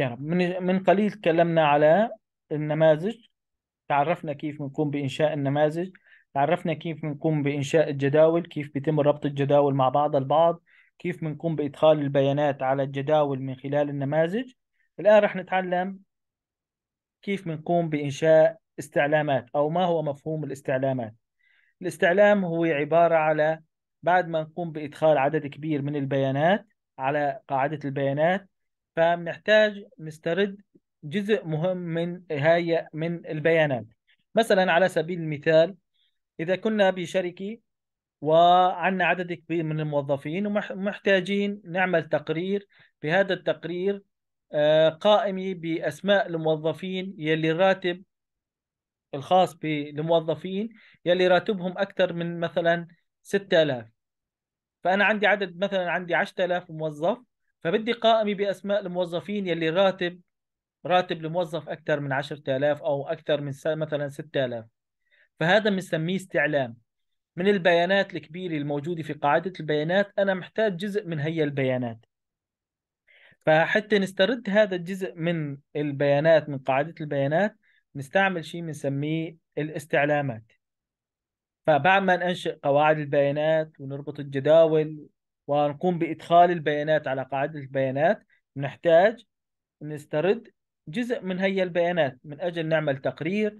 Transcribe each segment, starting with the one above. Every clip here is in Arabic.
رب يعني من من قليل تكلمنا على النماذج تعرفنا كيف بنقوم بإنشاء النماذج تعرفنا كيف بنقوم بإنشاء الجداول كيف بيتم ربط الجداول مع بعض البعض كيف بنقوم بإدخال البيانات على الجداول من خلال النماذج الآن رح نتعلم كيف بنقوم بإنشاء استعلامات أو ما هو مفهوم الاستعلامات الاستعلام هو عبارة على بعد ما نقوم بإدخال عدد كبير من البيانات على قاعدة البيانات فمحتاج نسترد جزء مهم من هاي من البيانات مثلا على سبيل المثال اذا كنا بشركه وعندنا عدد كبير من الموظفين ومحتاجين نعمل تقرير بهذا التقرير آه، قائمه باسماء الموظفين يلي الراتب الخاص بالموظفين يلي راتبهم اكثر من مثلا 6000 فانا عندي عدد مثلا عندي 10000 موظف فبدي قائمه باسماء الموظفين يلي راتب راتب الموظف اكثر من 10000 او اكثر من مثلا 6000 فهذا بنسميه استعلام من البيانات الكبيره الموجوده في قاعده البيانات انا محتاج جزء من هي البيانات فحتى نسترد هذا الجزء من البيانات من قاعده البيانات نستعمل شيء بنسميه الاستعلامات فبعد ما ننشئ قواعد البيانات ونربط الجداول ونقوم بإدخال البيانات على قاعدة البيانات نحتاج نسترد جزء من هي البيانات من أجل نعمل تقرير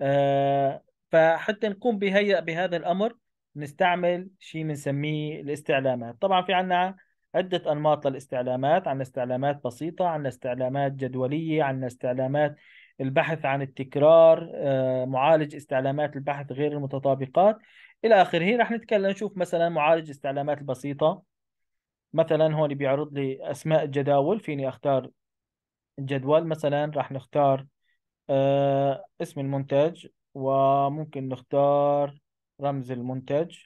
آه، فحتى نقوم بهي بهذا الأمر نستعمل شيء بنسميه الاستعلامات طبعا في عنا عدة أنماط للاستعلامات عنا استعلامات بسيطة عنا استعلامات جدولية عنا استعلامات البحث عن التكرار آه، معالج استعلامات البحث غير المتطابقات الى اخره راح نتكلم نشوف مثلا معالج استعلامات البسيطه مثلا هون بيعرض لي اسماء الجداول فيني اختار الجدول مثلا راح نختار آه اسم المنتج وممكن نختار رمز المنتج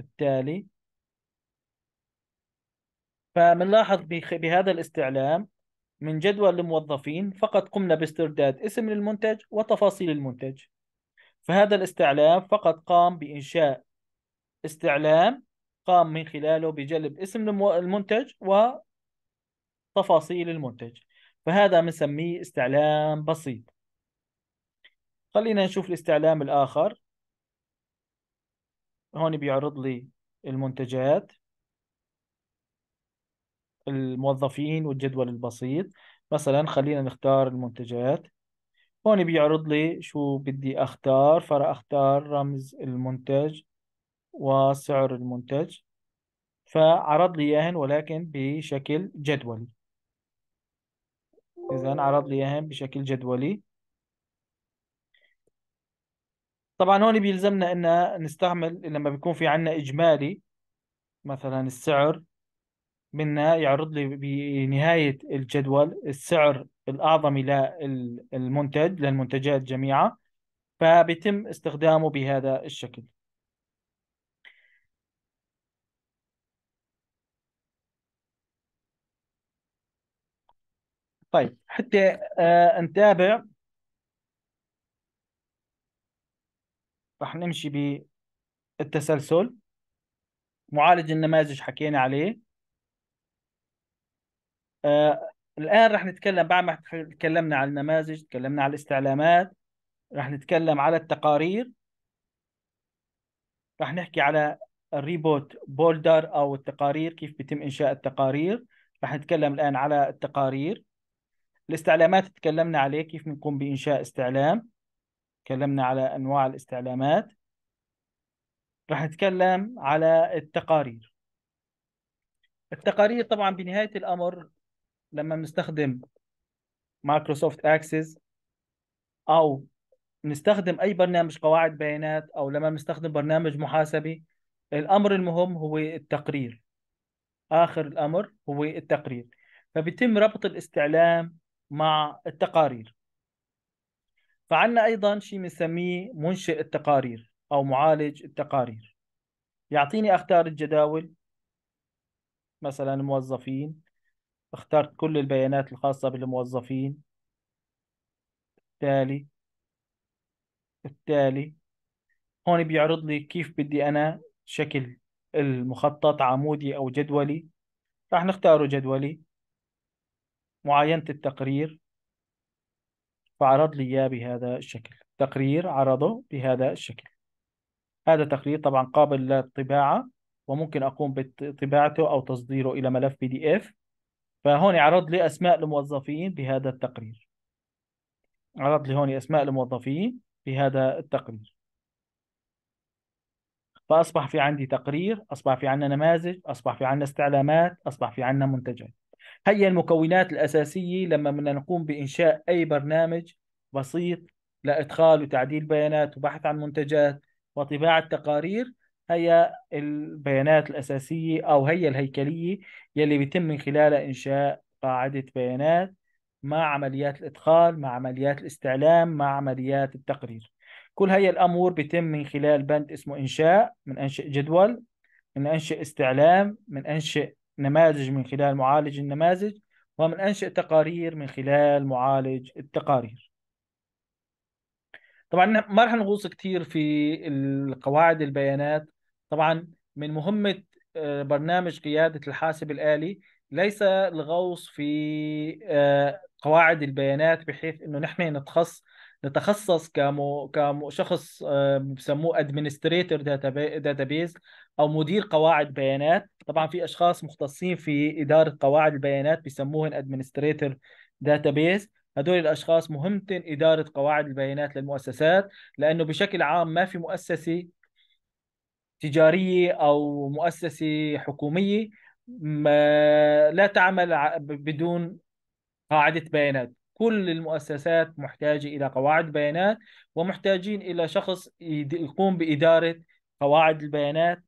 التالي فبنلاحظ بهذا الاستعلام من جدول الموظفين فقط قمنا باسترداد اسم المنتج وتفاصيل المنتج فهذا الاستعلام فقط قام بإنشاء استعلام قام من خلاله بجلب اسم المنتج وتفاصيل المنتج فهذا بنسميه استعلام بسيط خلينا نشوف الاستعلام الآخر هون بيعرض لي المنتجات الموظفين والجدول البسيط مثلا خلينا نختار المنتجات هون بيعرض لي شو بدي اختار فراح اختار رمز المنتج وسعر المنتج فعرض لي اياهن ولكن بشكل جدولي اذا عرض لي اياهن بشكل جدولي طبعا هون بيلزمنا ان نستعمل لما بيكون في عندنا اجمالي مثلا السعر بدنا يعرض لي بنهاية الجدول السعر الأعظم للمنتج للمنتجات جميعا فبيتم استخدامه بهذا الشكل طيب حتى آه نتابع رح نمشي بالتسلسل معالج النماذج حكينا عليه آه الان رح نتكلم بعد ما تكلمنا على النماذج تكلمنا على الاستعلامات رح نتكلم على التقارير رح نحكي على الريبوت بولدر او التقارير كيف بيتم انشاء التقارير رح نتكلم الان على التقارير الاستعلامات تكلمنا عليه كيف بنقوم بانشاء استعلام تكلمنا على انواع الاستعلامات رح نتكلم على التقارير التقارير طبعا بنهايه الامر لما بنستخدم مايكروسوفت اكسس او نستخدم اي برنامج قواعد بيانات او لما بنستخدم برنامج محاسبي الامر المهم هو التقرير اخر الامر هو التقرير فبيتم ربط الاستعلام مع التقارير فعندنا ايضا شيء بنسميه منشئ التقارير او معالج التقارير يعطيني اختار الجداول مثلا الموظفين اخترت كل البيانات الخاصة بالموظفين التالي التالي هون بيعرض لي كيف بدي أنا شكل المخطط عمودي أو جدولي راح نختاره جدولي معاينة التقرير فعرض لي إياه بهذا الشكل تقرير عرضه بهذا الشكل هذا تقرير طبعا قابل للطباعة وممكن أقوم بطباعته أو تصديره إلى ملف بي دي إف فهون عرض لي اسماء الموظفين بهذا التقرير عرض لي هون اسماء الموظفين بهذا التقرير فاصبح في عندي تقرير اصبح في عندنا نماذج اصبح في عندنا استعلامات اصبح في عندنا منتجات هي المكونات الاساسيه لما بدنا نقوم بانشاء اي برنامج بسيط لادخال وتعديل بيانات وبحث عن منتجات وطباعه تقارير هي البيانات الأساسية أو هي الهيكلية يلي بيتم من خلالها إنشاء قاعدة بيانات مع عمليات الإدخال مع عمليات الاستعلام مع عمليات التقرير كل هي الأمور بيتم من خلال بند اسمه إنشاء من أنشئ جدول من أنشئ استعلام من أنشئ نماذج من خلال معالج النماذج ومن أنشئ تقارير من خلال معالج التقارير طبعا ما رح نغوص كثير في قواعد البيانات طبعا من مهمة آه، برنامج قيادة الحاسب الآلي ليس الغوص في آه، قواعد البيانات بحيث انه نحن نتخصص نتخصص كشخص آه، بسموه administrator database او مدير قواعد بيانات طبعا في اشخاص مختصين في اداره قواعد البيانات بيسموهم administrator database هدول الاشخاص مهمتين اداره قواعد البيانات للمؤسسات لانه بشكل عام ما في مؤسسه تجاريه او مؤسسه حكوميه لا تعمل بدون قاعده بيانات كل المؤسسات محتاجه الى قواعد بيانات ومحتاجين الى شخص يقوم باداره قواعد البيانات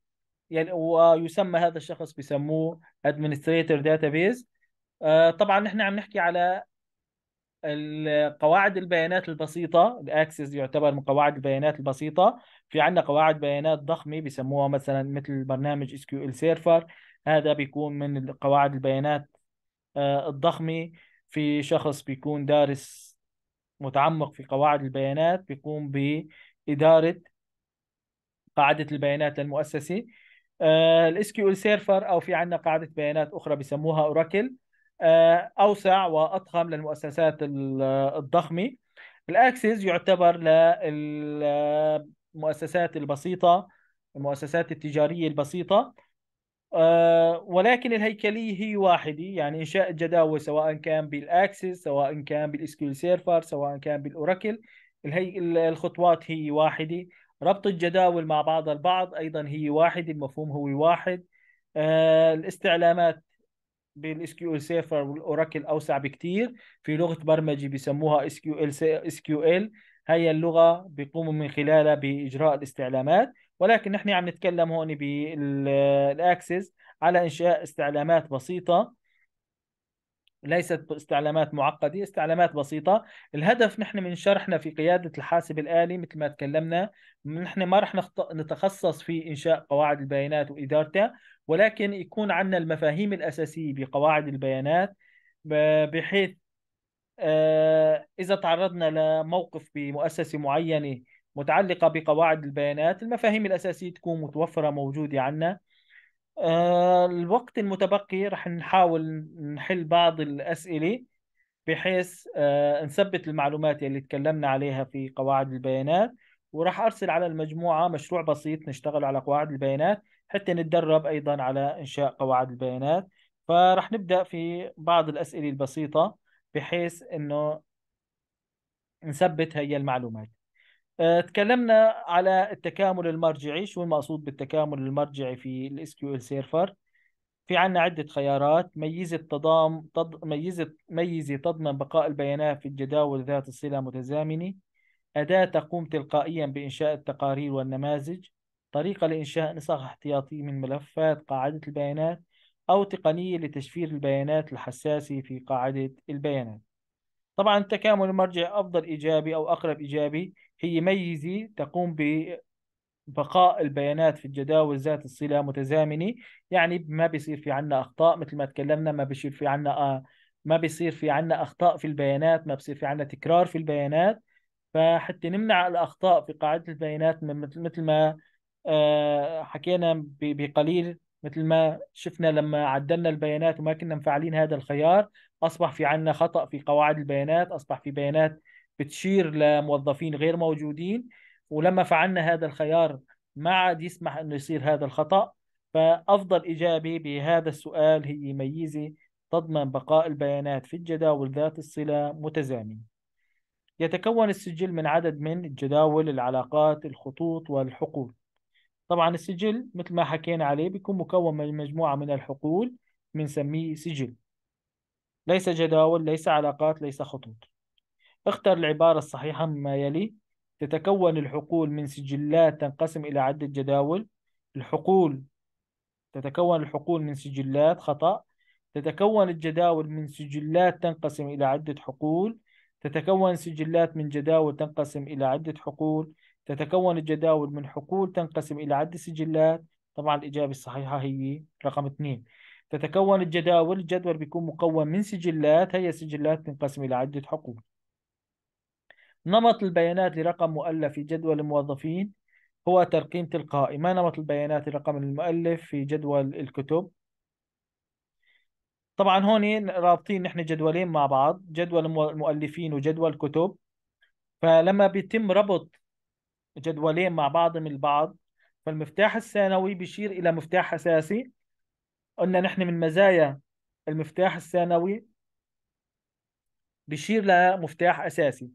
يعني ويسمى هذا الشخص بسموه administrator database آه، طبعا نحن عم نحكي على قواعد البيانات البسيطة الأكسس يعتبر من قواعد البيانات البسيطة في عندنا قواعد بيانات ضخمة بسموها مثلا مثل برنامج SQL Server ال سيرفر هذا بيكون من قواعد البيانات آه، الضخمة في شخص بيكون دارس متعمق في قواعد البيانات بيقوم بإدارة قاعدة البيانات للمؤسسة الـ آه، SQL ال سيرفر أو في عندنا قاعدة بيانات أخرى بسموها أوراكل آه، اوسع واضخم للمؤسسات الضخمه الاكسس يعتبر للمؤسسات البسيطه المؤسسات التجاريه البسيطه آه، ولكن الهيكليه هي واحده يعني انشاء الجداول سواء كان بالاكسس سواء كان بالاسكيول سيرفر سواء كان بالاوراكل الهي... الخطوات هي واحده ربط الجداول مع بعض البعض ايضا هي واحده المفهوم هو واحد آه، الاستعلامات بالاس كيو ال سيرفر والاوراكل اوسع بكتير في لغه برمجه بيسموها اس كيو ال اس كيو ال هي اللغه بيقوموا من خلالها باجراء الاستعلامات ولكن نحن عم نتكلم هون بالاكسس على انشاء استعلامات بسيطه ليست استعلامات معقدة استعلامات بسيطة الهدف نحن من شرحنا في قيادة الحاسب الآلي مثل ما تكلمنا نحن ما رح نتخصص في إنشاء قواعد البيانات وإدارتها ولكن يكون عندنا المفاهيم الأساسية بقواعد البيانات بحيث آه، إذا تعرضنا لموقف بمؤسسة معينة متعلقة بقواعد البيانات المفاهيم الأساسية تكون متوفرة موجودة عنا آه، الوقت المتبقي رح نحاول نحل بعض الأسئلة بحيث آه، نثبت المعلومات اللي تكلمنا عليها في قواعد البيانات وراح أرسل على المجموعة مشروع بسيط نشتغل على قواعد البيانات حتى نتدرب أيضا على إنشاء قواعد البيانات فرح نبدأ في بعض الأسئلة البسيطة بحيث أنه نثبت هي المعلومات آه، تكلمنا على التكامل المرجعي شو المقصود بالتكامل المرجعي في الاس كيو ال سيرفر في عنا عدة خيارات ميزة تضام تض... ميزة ميزة تضمن بقاء البيانات في الجداول ذات الصلة متزامنة أداة تقوم تلقائيا بإنشاء التقارير والنماذج طريقة لإنشاء نسخ احتياطي من ملفات قاعدة البيانات أو تقنية لتشفير البيانات الحساسة في قاعدة البيانات طبعا التكامل المرجع أفضل إيجابي أو أقرب إيجابي هي ميزة تقوم ببقاء البيانات في الجداول ذات الصلة متزامنة يعني ما بيصير في عنا أخطاء مثل ما تكلمنا ما بيصير في عنا آه ما بيصير في عنا أخطاء في البيانات ما بيصير في عنا تكرار في البيانات فحتى نمنع الأخطاء في قاعدة البيانات مثل ما آه حكينا بقليل مثل ما شفنا لما عدلنا البيانات وما كنا مفعلين هذا الخيار أصبح في عنا خطأ في قواعد البيانات أصبح في بيانات بتشير لموظفين غير موجودين ولما فعلنا هذا الخيار ما عاد يسمح انه يصير هذا الخطا فافضل اجابه بهذا السؤال هي ميزه تضمن بقاء البيانات في الجداول ذات الصله متزامنه يتكون السجل من عدد من الجداول العلاقات الخطوط والحقول طبعا السجل مثل ما حكينا عليه بيكون مكون من مجموعة من الحقول بنسميه سجل ليس جداول ليس علاقات ليس خطوط اختر العبارة الصحيحة مما يلي تتكون الحقول من سجلات تنقسم إلى عدة جداول الحقول تتكون الحقول من سجلات خطأ تتكون الجداول من سجلات تنقسم إلى عدة حقول تتكون سجلات من جداول تنقسم إلى عدة حقول تتكون الجداول من حقول تنقسم إلى عدة سجلات طبعا الإجابة الصحيحة هي رقم اثنين تتكون الجداول الجدول بيكون مكون من سجلات هي سجلات تنقسم إلى عدة حقول نمط البيانات لرقم مؤلف في جدول الموظفين هو ترقيم تلقائي ما نمط البيانات لرقم المؤلف في جدول الكتب طبعا هون رابطين نحن جدولين مع بعض جدول المؤلفين وجدول كتب فلما بيتم ربط جدولين مع بعضهم البعض فالمفتاح الثانوي بيشير إلى مفتاح أساسي قلنا نحن من مزايا المفتاح الثانوي بيشير لمفتاح أساسي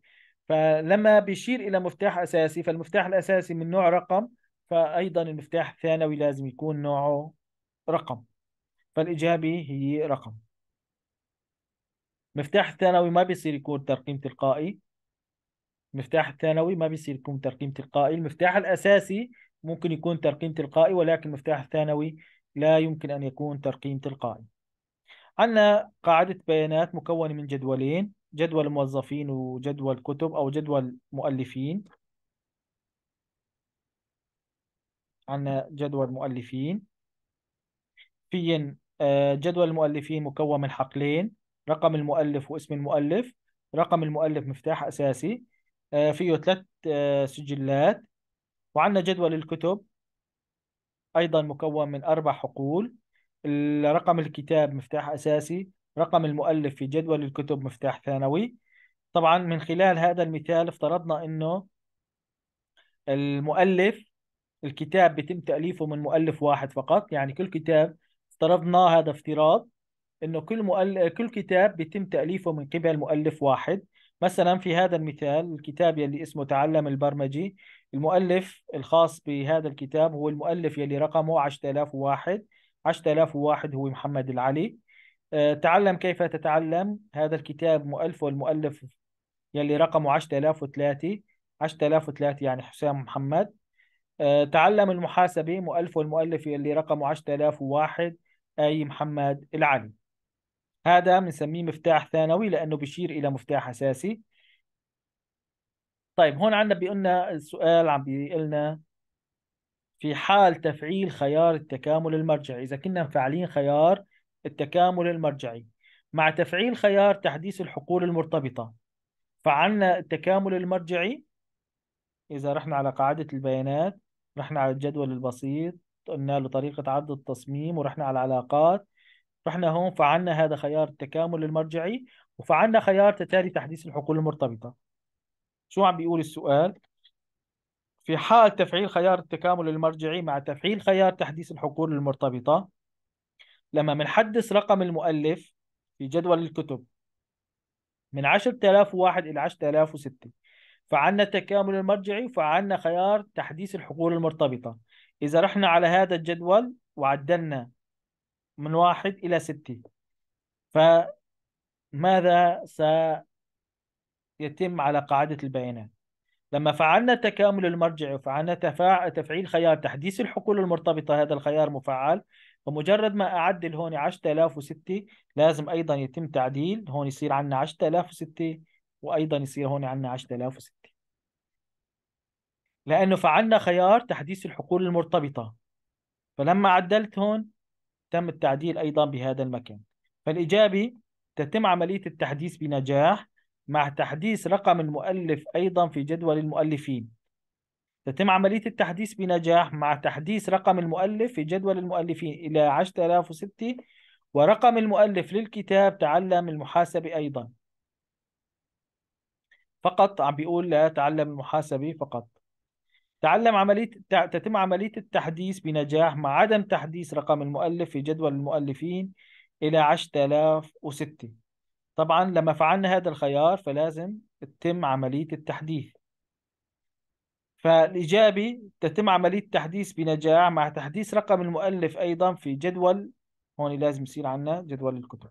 فلما بيشير إلى مفتاح أساسي فالمفتاح الأساسي من نوع رقم فأيضا المفتاح الثانوي لازم يكون نوعه رقم فالإجابة هي رقم مفتاح الثانوي ما بيصير يكون ترقيم تلقائي المفتاح الثانوي ما بيصير يكون ترقيم تلقائي المفتاح الأساسي ممكن يكون ترقيم تلقائي ولكن المفتاح الثانوي لا يمكن أن يكون ترقيم تلقائي عندنا قاعدة بيانات مكونة من جدولين جدول موظفين وجدول كتب أو جدول مؤلفين عندنا جدول مؤلفين في آه، جدول المؤلفين مكون من حقلين رقم المؤلف واسم المؤلف رقم المؤلف مفتاح أساسي آه، فيه ثلاث آه، سجلات وعندنا جدول الكتب أيضا مكون من أربع حقول رقم الكتاب مفتاح أساسي رقم المؤلف في جدول الكتب مفتاح ثانوي طبعا من خلال هذا المثال افترضنا انه المؤلف الكتاب بيتم تأليفه من مؤلف واحد فقط يعني كل كتاب افترضنا هذا افتراض انه كل مؤل... كل كتاب بيتم تأليفه من قبل مؤلف واحد مثلا في هذا المثال الكتاب يلي اسمه تعلم البرمجي المؤلف الخاص بهذا الكتاب هو المؤلف يلي رقمه 10001 10001 هو محمد العلي آه، تعلم كيف تتعلم هذا الكتاب مؤلفه المؤلف يلي رقمه 10003 10003 يعني حسام محمد آه، تعلم المحاسبة مؤلفه المؤلف يلي رقمه 10001 أي محمد العلي هذا بنسميه مفتاح ثانوي لأنه بشير إلى مفتاح أساسي طيب هون عندنا بيقولنا السؤال عم بيقولنا في حال تفعيل خيار التكامل المرجعي إذا كنا مفعلين خيار التكامل المرجعي مع تفعيل خيار تحديث الحقول المرتبطة فعلنا التكامل المرجعي إذا رحنا على قاعدة البيانات رحنا على الجدول البسيط قلنا له طريقة عرض التصميم ورحنا على العلاقات رحنا هون فعلنا هذا خيار التكامل المرجعي وفعلنا خيار تتالي تحديث الحقول المرتبطة شو عم بيقول السؤال؟ في حال تفعيل خيار التكامل المرجعي مع تفعيل خيار تحديث الحقول المرتبطة لما بنحدث رقم المؤلف في جدول الكتب من 10001 إلى 10006 فعندنا التكامل المرجعي فعندنا خيار تحديث الحقول المرتبطة إذا رحنا على هذا الجدول وعدلنا من واحد إلى ستة فماذا سيتم على قاعدة البيانات لما فعلنا التكامل المرجعي وفعلنا تفاع... تفعيل خيار تحديث الحقول المرتبطة هذا الخيار مفعل فمجرد ما اعدل هون 10006 لازم ايضا يتم تعديل هون يصير عندنا 10006 وايضا يصير هون عندنا 10006 لانه فعلنا خيار تحديث الحقول المرتبطه فلما عدلت هون تم التعديل ايضا بهذا المكان فالاجابه تتم عمليه التحديث بنجاح مع تحديث رقم المؤلف ايضا في جدول المؤلفين تتم عملية التحديث بنجاح مع تحديث رقم المؤلف في جدول المؤلفين إلى 10006 ورقم المؤلف للكتاب تعلم المحاسبة أيضا فقط عم بيقول لا تعلم المحاسبة فقط تعلم عملية تتم عملية التحديث بنجاح مع عدم تحديث رقم المؤلف في جدول المؤلفين إلى 10006 طبعا لما فعلنا هذا الخيار فلازم تتم عملية التحديث فالإيجابي تتم عملية تحديث بنجاح مع تحديث رقم المؤلف أيضا في جدول هون لازم يصير عندنا جدول الكتب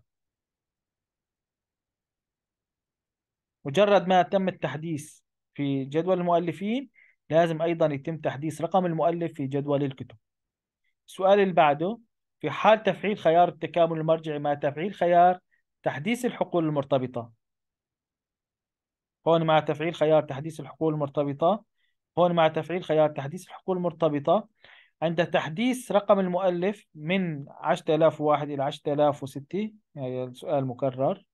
مجرد ما تم التحديث في جدول المؤلفين لازم أيضا يتم تحديث رقم المؤلف في جدول الكتب السؤال اللي بعده في حال تفعيل خيار التكامل المرجعي مع تفعيل خيار تحديث الحقول المرتبطة هون مع تفعيل خيار تحديث الحقول المرتبطة هون مع تفعيل خيار تحديث الحقول المرتبطة عند تحديث رقم المؤلف من 10001 إلى 10006 هي يعني السؤال مكرر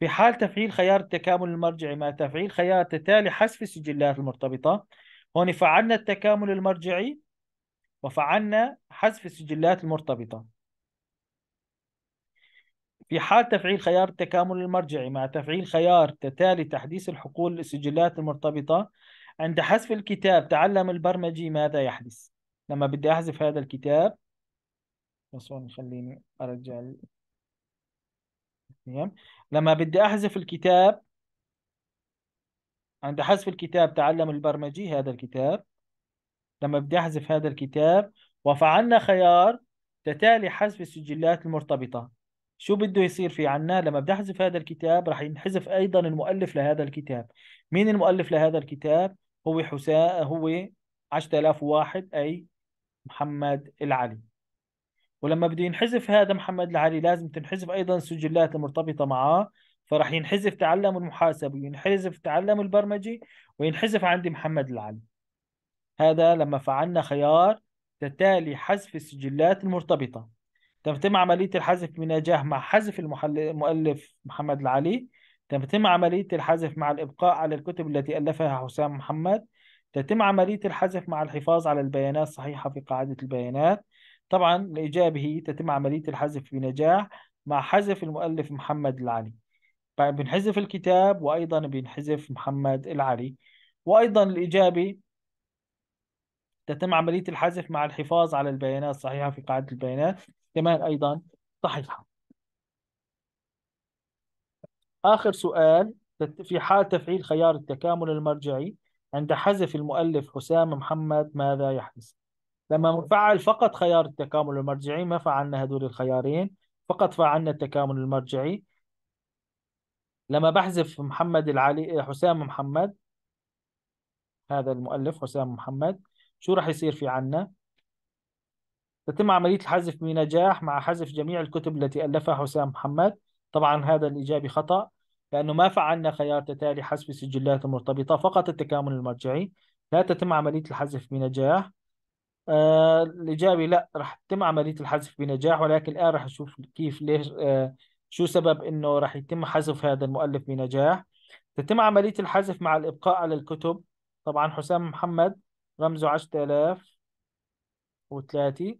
في حال تفعيل خيار التكامل المرجعي مع تفعيل خيار تتالي حذف السجلات المرتبطة هون فعلنا التكامل المرجعي وفعلنا حذف السجلات المرتبطة في حال تفعيل خيار التكامل المرجعي مع تفعيل خيار تتالي تحديث الحقول السجلات المرتبطة عند حذف الكتاب تعلم البرمجي ماذا يحدث لما بدي أحذف هذا الكتاب بس هون خليني أرجع تمام لما بدي أحذف الكتاب عند حذف الكتاب تعلم البرمجي هذا الكتاب لما بدي أحذف هذا الكتاب وفعلنا خيار تتالي حذف السجلات المرتبطة شو بده يصير في عنا لما بدي أحذف هذا الكتاب راح ينحذف أيضا المؤلف لهذا الكتاب مين المؤلف لهذا الكتاب هو حسين هو 10001 أي محمد العلي ولما بده ينحذف هذا محمد العلي لازم تنحذف أيضا السجلات المرتبطة معاه فراح ينحذف تعلم المحاسبة وينحذف تعلم البرمجي وينحذف عندي محمد العلي هذا لما فعلنا خيار تتالي حذف السجلات المرتبطة تتم عملية الحذف بنجاح مع حذف المؤلف محمد العلي تتم عملية الحذف مع الإبقاء على الكتب التي ألفها حسام محمد تتم عملية الحذف مع الحفاظ على البيانات الصحيحة في قاعدة البيانات طبعا هي تتم عملية الحذف بنجاح مع حذف المؤلف محمد العلي بنحذف الكتاب وأيضا بنحذف محمد العلي وأيضا الإيجابي تتم عملية الحذف مع الحفاظ على البيانات الصحيحة في قاعدة البيانات كمان أيضا صحيحة آخر سؤال في حال تفعيل خيار التكامل المرجعي عند حذف المؤلف حسام محمد ماذا يحدث؟ لما نفعل فقط خيار التكامل المرجعي ما فعلنا هدول الخيارين فقط فعلنا التكامل المرجعي لما بحذف محمد العلي حسام محمد هذا المؤلف حسام محمد شو راح يصير في عنا؟ تتم عملية الحذف بنجاح مع حذف جميع الكتب التي ألفها حسام محمد طبعا هذا الإجابة خطأ لأنه ما فعلنا خيار تتالي حسب سجلات مرتبطة فقط التكامل المرجعي لا تتم عملية الحذف بنجاح آه الإجابة لا رح تتم عملية الحذف بنجاح ولكن الآن رح نشوف كيف ليش آه شو سبب إنه رح يتم حذف هذا المؤلف بنجاح تتم عملية الحذف مع الإبقاء على الكتب طبعا حسام محمد رمزه 10000 و3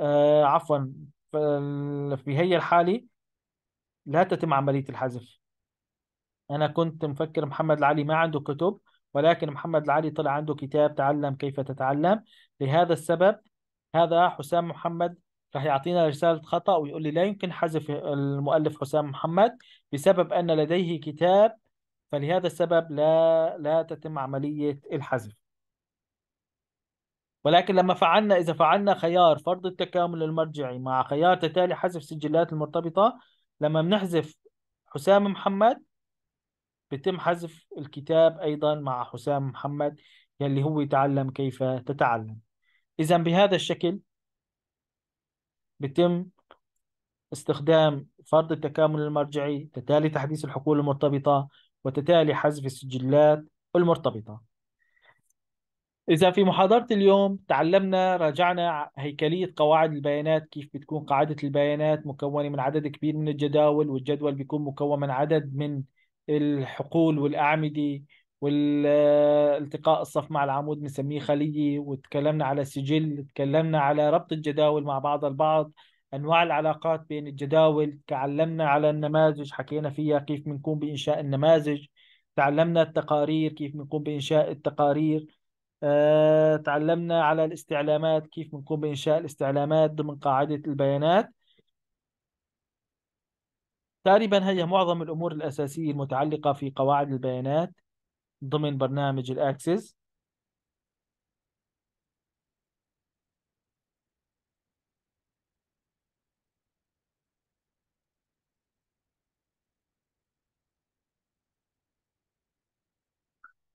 آه عفوا في هي الحالة لا تتم عملية الحذف أنا كنت مفكر محمد العلي ما عنده كتب ولكن محمد العلي طلع عنده كتاب تعلم كيف تتعلم لهذا السبب هذا حسام محمد راح يعطينا رسالة خطأ ويقول لي لا يمكن حذف المؤلف حسام محمد بسبب أن لديه كتاب فلهذا السبب لا لا تتم عملية الحذف ولكن لما فعلنا إذا فعلنا خيار فرض التكامل المرجعي مع خيار تتالي حذف سجلات المرتبطة لما بنحذف حسام محمد بيتم حذف الكتاب أيضا مع حسام محمد يلي هو يتعلم كيف تتعلم إذا بهذا الشكل بيتم استخدام فرض التكامل المرجعي تتالي تحديث الحقول المرتبطة وتتالي حذف السجلات المرتبطة إذا في محاضرة اليوم تعلمنا راجعنا هيكلية قواعد البيانات كيف بتكون قاعدة البيانات مكونة من عدد كبير من الجداول والجدول بيكون مكون من عدد من الحقول والأعمدة والالتقاء الصف مع العمود بنسميه خلية وتكلمنا على سجل تكلمنا على ربط الجداول مع بعض البعض أنواع العلاقات بين الجداول تعلمنا على النماذج حكينا فيها كيف بنقوم بإنشاء النماذج تعلمنا التقارير كيف بنقوم بإنشاء التقارير آه، تعلمنا على الاستعلامات كيف بنقوم بإنشاء الاستعلامات ضمن قاعدة البيانات تقريبا هي معظم الأمور الأساسية المتعلقة في قواعد البيانات ضمن برنامج الأكسس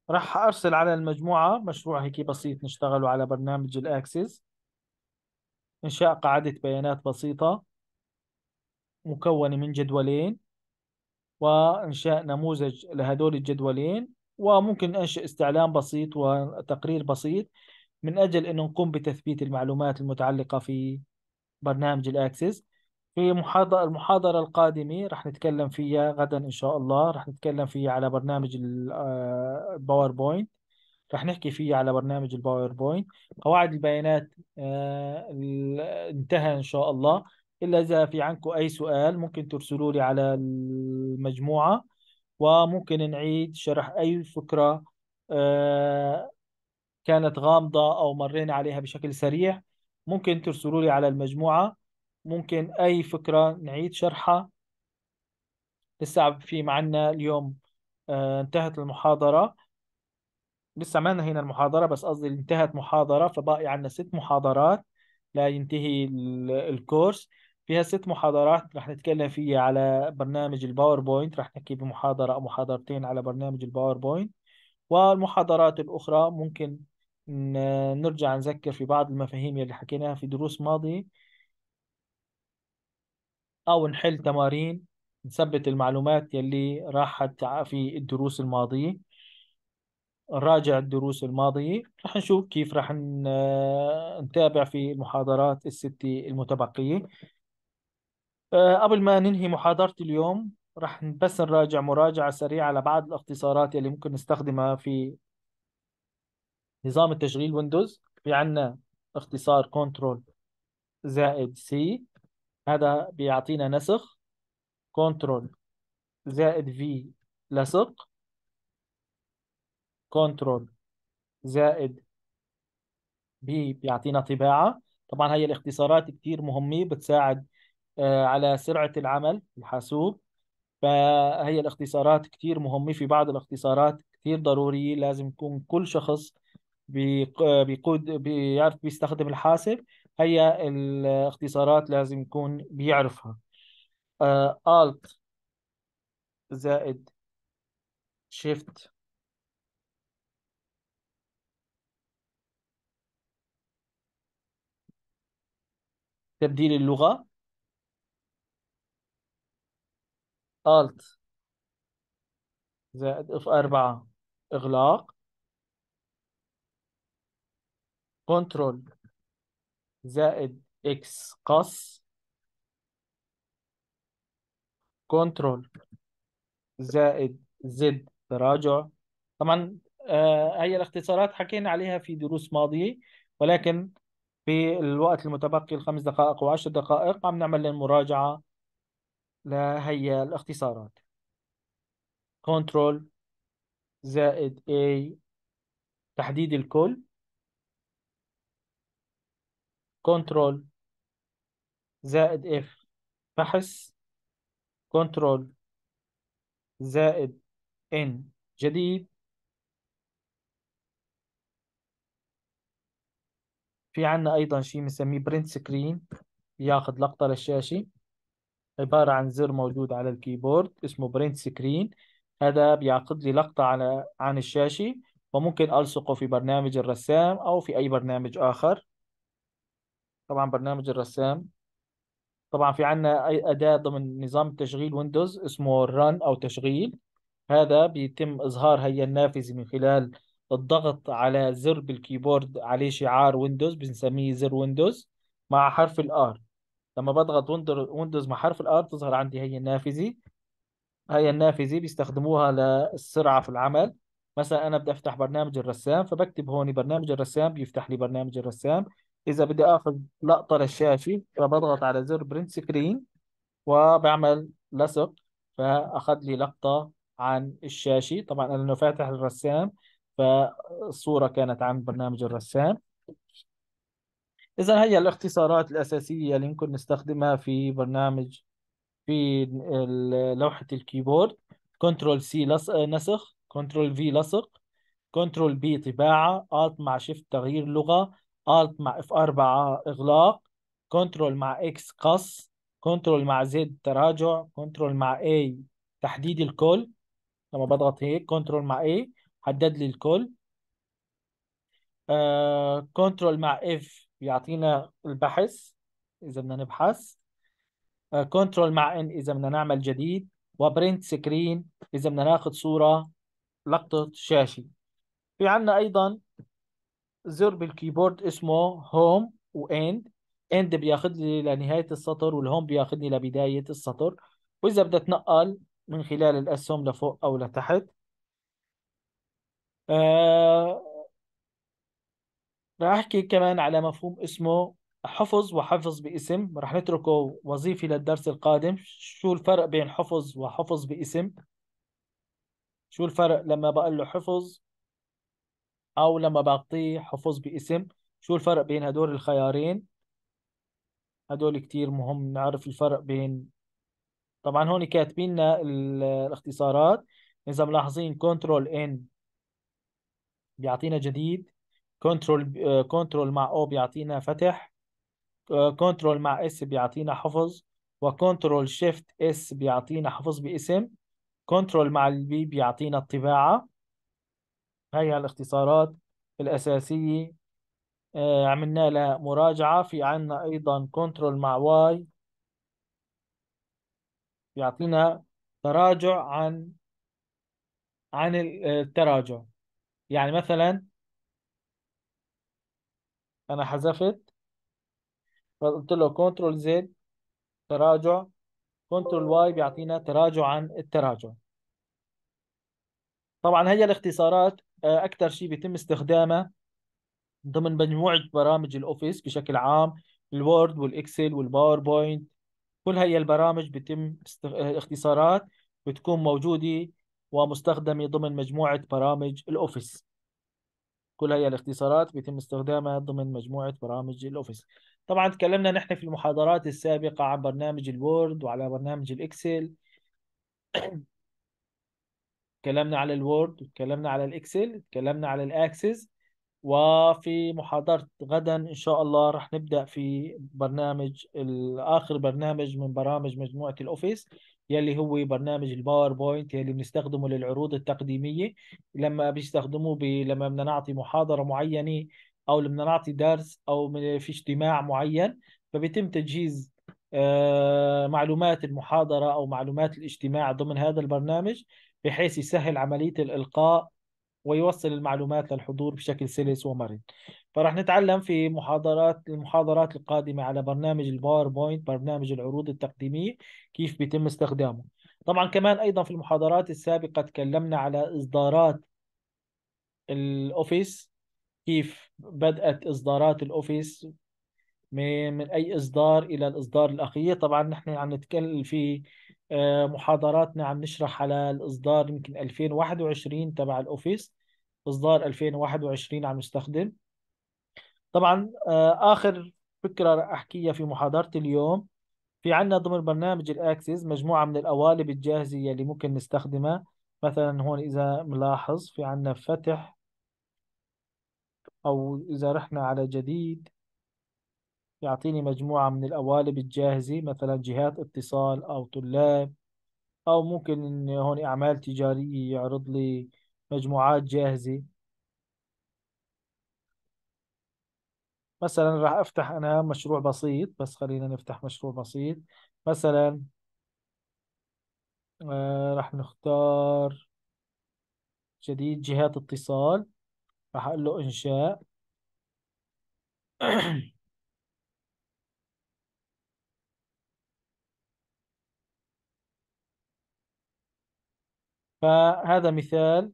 راح أرسل على المجموعة مشروع هيك بسيط نشتغله على برنامج الأكسس إنشاء قاعدة بيانات بسيطة مكونة من جدولين وإنشاء نموذج لهدول الجدولين وممكن أنشئ استعلام بسيط وتقرير بسيط من أجل أن نقوم بتثبيت المعلومات المتعلقة في برنامج الأكسس في محاضرة المحاضرة القادمة رح نتكلم فيها غدا إن شاء الله رح نتكلم فيها على برنامج الباوربوينت آه، رح نحكي فيها على برنامج الباوربوينت قواعد البيانات آه، انتهى إن شاء الله إلا إذا في عندكم أي سؤال ممكن ترسلوا لي على المجموعة وممكن نعيد شرح أي فكرة آه، كانت غامضة أو مرينا عليها بشكل سريع ممكن ترسلوا لي على المجموعة ممكن أي فكرة نعيد شرحها لسه في معنا اليوم آه، انتهت المحاضرة لسه ما هنا المحاضرة بس قصدي انتهت محاضرة فباقي عنا ست محاضرات لا ينتهي الكورس فيها ست محاضرات رح نتكلم فيها على برنامج الباوربوينت رح نحكي بمحاضرة أو محاضرتين على برنامج الباوربوينت والمحاضرات الأخرى ممكن نرجع نذكر في بعض المفاهيم اللي حكيناها في دروس ماضية أو نحل تمارين نثبت المعلومات يلي راحت في الدروس الماضية نراجع الدروس الماضية رح نشوف كيف رح نتابع في المحاضرات الستة المتبقية آه، قبل ما ننهي محاضرة اليوم رح بس نراجع مراجعة سريعة على بعض الاختصارات اللي ممكن نستخدمها في نظام التشغيل ويندوز في عنا اختصار كنترول زائد سي هذا بيعطينا نسخ كنترول زائد في لصق كنترول زائد بي بيعطينا طباعة طبعا هي الاختصارات كتير مهمة بتساعد آه، على سرعة العمل الحاسوب فهي الاختصارات كتير مهمة في بعض الاختصارات كتير ضرورية لازم يكون كل شخص بيقود بيعرف بيستخدم الحاسب هي الاختصارات لازم يكون بيعرفها آه، Alt زائد Shift تبديل اللغة الت زائد اف 4 اغلاق كنترول زائد اكس قص كنترول زائد زد تراجع طبعا آه هي الاختصارات حكينا عليها في دروس ماضية ولكن في الوقت المتبقي الخمس دقائق وعشر دقائق عم نعمل المراجعة لهي الاختصارات كنترول زائد A تحديد الكل كنترول زائد F فحص كنترول زائد N جديد في عنا أيضا شيء بنسميه برنت سكرين يأخذ لقطة للشاشة عبارة عن زر موجود على الكيبورد اسمه برنت سكرين هذا بيعقد لي لقطة على عن الشاشة وممكن ألصقه في برنامج الرسام أو في أي برنامج آخر طبعا برنامج الرسام طبعا في عنا أي أداة ضمن نظام تشغيل ويندوز اسمه ران أو تشغيل هذا بيتم إظهار هي النافذة من خلال الضغط على زر بالكيبورد عليه شعار ويندوز بنسميه زر ويندوز مع حرف الآر لما بضغط ويندوز مع حرف الار تظهر عندي هي النافذه هي النافذه بيستخدموها للسرعه في العمل مثلا انا بدي افتح برنامج الرسام فبكتب هون برنامج الرسام بيفتح لي برنامج الرسام اذا بدي اخذ لقطه للشاشه فبضغط على زر برنت سكرين وبعمل لصق فاخذ لي لقطه عن الشاشه طبعا انا فاتح الرسام فالصوره كانت عن برنامج الرسام إذا هي الاختصارات الأساسية اللي ممكن نستخدمها في برنامج في لوحة الكيبورد كنترول سي نسخ كنترول في لصق كنترول بي طباعة الت مع شيفت تغيير لغة الت مع اف 4 اغلاق كنترول مع اكس قص كنترول مع زد تراجع كنترول مع اي تحديد الكل لما بضغط هيك كنترول مع اي حدد لي الكل آه، كنترول مع اف بيعطينا البحث إذا بدنا نبحث كنترول آه، مع ان إذا بدنا نعمل جديد وبرنت سكرين إذا بدنا ناخذ صورة لقطة شاشة في عنا أيضا زر بالكيبورد اسمه هوم واند اند بياخذ لي لنهاية السطر والهوم بياخذني لبداية السطر وإذا بدي أتنقل من خلال الأسهم لفوق أو لتحت آه، راح أحكي كمان على مفهوم اسمه حفظ وحفظ باسم راح نتركه وظيفي للدرس القادم شو الفرق بين حفظ وحفظ باسم شو الفرق لما بقول له حفظ أو لما بعطيه حفظ باسم شو الفرق بين هدول الخيارين هدول كتير مهم نعرف الفرق بين طبعا هون كاتبين لنا الاختصارات اذا ملاحظين كنترول ان بيعطينا جديد كنترول آه، كنترول مع او بيعطينا فتح آه، كنترول مع اس بيعطينا حفظ وكنترول شيفت اس بيعطينا حفظ باسم كنترول مع البي بيعطينا الطباعة هي الاختصارات الأساسية آه، عملنا لها مراجعة في عنا أيضا كنترول مع واي بيعطينا تراجع عن عن التراجع يعني مثلا انا حذفت فقلت له كنترول زد تراجع كنترول واي بيعطينا تراجع عن التراجع طبعا هي الاختصارات آه، اكثر شيء بيتم استخدامها ضمن مجموعه برامج الاوفيس بشكل عام الوورد والاكسل والباوربوينت كل هي البرامج بيتم آه، اختصارات بتكون موجوده ومستخدمه ضمن مجموعه برامج الاوفيس كل هي الاختصارات بيتم استخدامها ضمن مجموعة برامج الأوفيس طبعا تكلمنا نحن في المحاضرات السابقة عن برنامج الوورد وعلى برنامج الإكسل تكلمنا على الوورد تكلمنا على الإكسل تكلمنا على الأكسس وفي محاضرة غدا إن شاء الله رح نبدأ في برنامج آخر برنامج من برامج مجموعة الأوفيس يلي هو برنامج الباوربوينت يلي بنستخدمه للعروض التقديميه لما بيستخدموه بي لما بدنا نعطي محاضره معينه او لما نعطي درس او في اجتماع معين فبيتم تجهيز آه، معلومات المحاضره او معلومات الاجتماع ضمن هذا البرنامج بحيث يسهل عمليه الالقاء ويوصل المعلومات للحضور بشكل سلس ومرن فراح نتعلم في محاضرات المحاضرات القادمة على برنامج الباوربوينت برنامج العروض التقديمية كيف بيتم استخدامه طبعا كمان أيضا في المحاضرات السابقة تكلمنا على إصدارات الأوفيس كيف بدأت إصدارات الأوفيس من أي إصدار إلى الإصدار الأخير طبعا نحن عم نتكلم في آه، محاضراتنا عم نشرح على الإصدار يمكن 2021 تبع الأوفيس إصدار 2021 عم نستخدم طبعا آه، اخر فكره رح احكيها في محاضرتي اليوم في عندنا ضمن برنامج الاكسس مجموعه من القوالب الجاهزه اللي ممكن نستخدمها مثلا هون اذا ملاحظ في عندنا فتح او اذا رحنا على جديد يعطيني مجموعه من القوالب الجاهزه مثلا جهات اتصال او طلاب او ممكن هون اعمال تجاريه يعرض لي مجموعات جاهزه مثلا راح افتح انا مشروع بسيط بس خلينا نفتح مشروع بسيط مثلا آه راح نختار جديد جهات اتصال راح اقول له انشاء فهذا مثال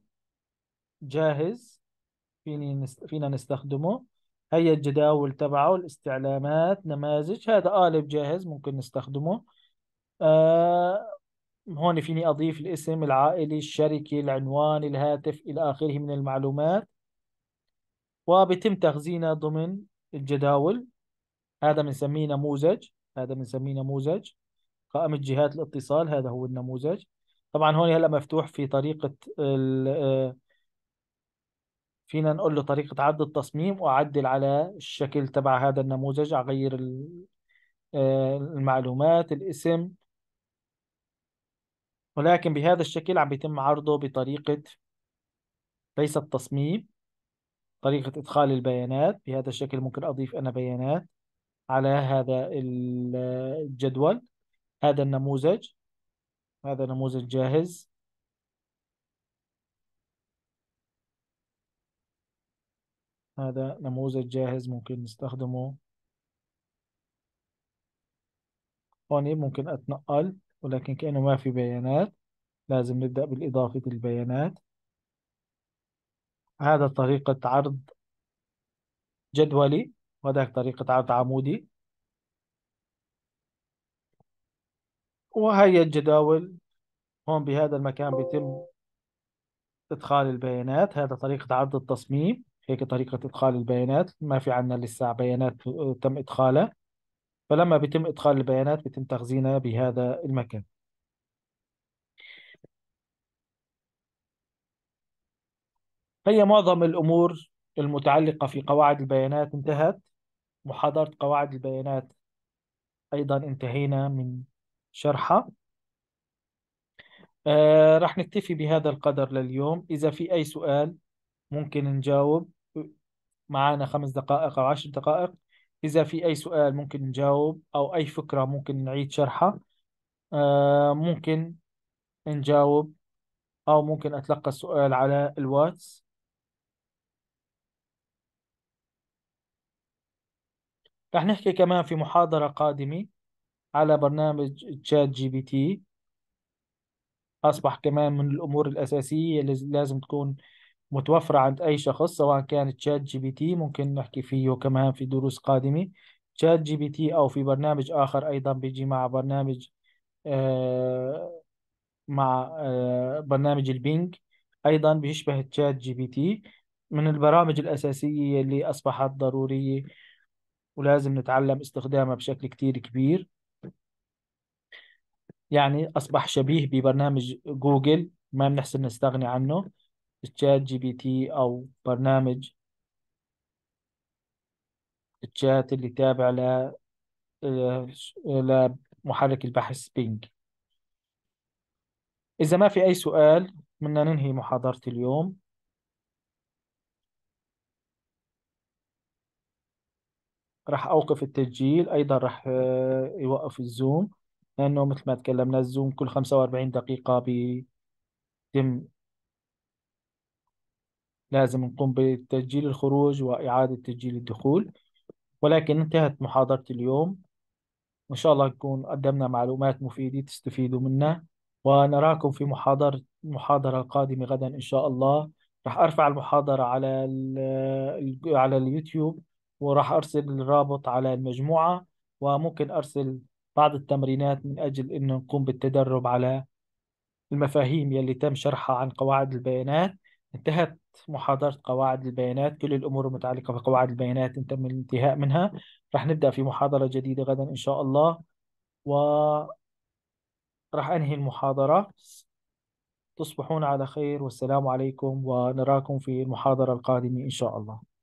جاهز فيني فينا نستخدمه هي الجداول تبعه الاستعلامات نماذج هذا قالب جاهز ممكن نستخدمه آه هون فيني أضيف الاسم العائلي الشركة العنوان الهاتف إلى آخره من المعلومات وبتم تخزينها ضمن الجداول هذا بنسميه نموذج هذا بنسميه نموذج قائمة جهات الاتصال هذا هو النموذج طبعا هون هلا مفتوح في طريقة آه، فينا نقول له طريقة عد التصميم وأعدل على الشكل تبع هذا النموذج أغير آه، المعلومات الاسم ولكن بهذا الشكل عم بيتم عرضه بطريقة ليس التصميم طريقة إدخال البيانات بهذا الشكل ممكن أضيف أنا بيانات على هذا الجدول هذا النموذج هذا نموذج جاهز هذا نموذج جاهز ممكن نستخدمه هون ممكن أتنقل ولكن كأنه ما في بيانات لازم نبدأ بالإضافة البيانات هذا طريقة عرض جدولي وهذا طريقة عرض عمودي وهي الجداول هون بهذا المكان بيتم إدخال البيانات هذا طريقة عرض التصميم هيك طريقة إدخال البيانات ما في عنا لسه بيانات تم إدخالها فلما بيتم إدخال البيانات بيتم تخزينها بهذا المكان هي معظم الأمور المتعلقة في قواعد البيانات انتهت محاضرة قواعد البيانات أيضا انتهينا من شرحها آه رح نكتفي بهذا القدر لليوم إذا في أي سؤال ممكن نجاوب معانا خمس دقائق أو عشر دقائق إذا في أي سؤال ممكن نجاوب أو أي فكرة ممكن نعيد شرحها آه، ممكن نجاوب أو ممكن أتلقى السؤال على الواتس رح نحكي كمان في محاضرة قادمة على برنامج تشات جي بي تي أصبح كمان من الأمور الأساسية اللي لازم تكون متوفرة عند أي شخص سواء كان تشات جي بي تي ممكن نحكي فيه كمان في دروس قادمة تشات جي بي تي أو في برنامج آخر أيضا بيجي مع برنامج آه، مع آه، برنامج البينج أيضا بيشبه تشات جي بي تي من البرامج الأساسية اللي أصبحت ضرورية ولازم نتعلم استخدامها بشكل كتير كبير يعني أصبح شبيه ببرنامج جوجل ما بنحسن نستغني عنه تشات جي بي تي أو برنامج الشات اللي تابع ل آه، لمحرك البحث بينج إذا ما في أي سؤال بدنا ننهي محاضرة اليوم راح أوقف التسجيل أيضا راح آه، يوقف الزوم لأنه مثل ما تكلمنا الزوم كل 45 دقيقة بيتم لازم نقوم بتسجيل الخروج وإعادة تسجيل الدخول ولكن انتهت محاضرة اليوم وإن شاء الله نكون قدمنا معلومات مفيدة تستفيدوا منها ونراكم في محاضرة المحاضرة القادمة غدا إن شاء الله رح أرفع المحاضرة على على اليوتيوب وراح أرسل الرابط على المجموعة وممكن أرسل بعض التمرينات من أجل أن نقوم بالتدرب على المفاهيم يلي تم شرحها عن قواعد البيانات انتهت محاضرة قواعد البيانات كل الأمور المتعلقة بقواعد البيانات تم الانتهاء منها رح نبدأ في محاضرة جديدة غدا إن شاء الله و رح أنهي المحاضرة تصبحون على خير والسلام عليكم ونراكم في المحاضرة القادمة إن شاء الله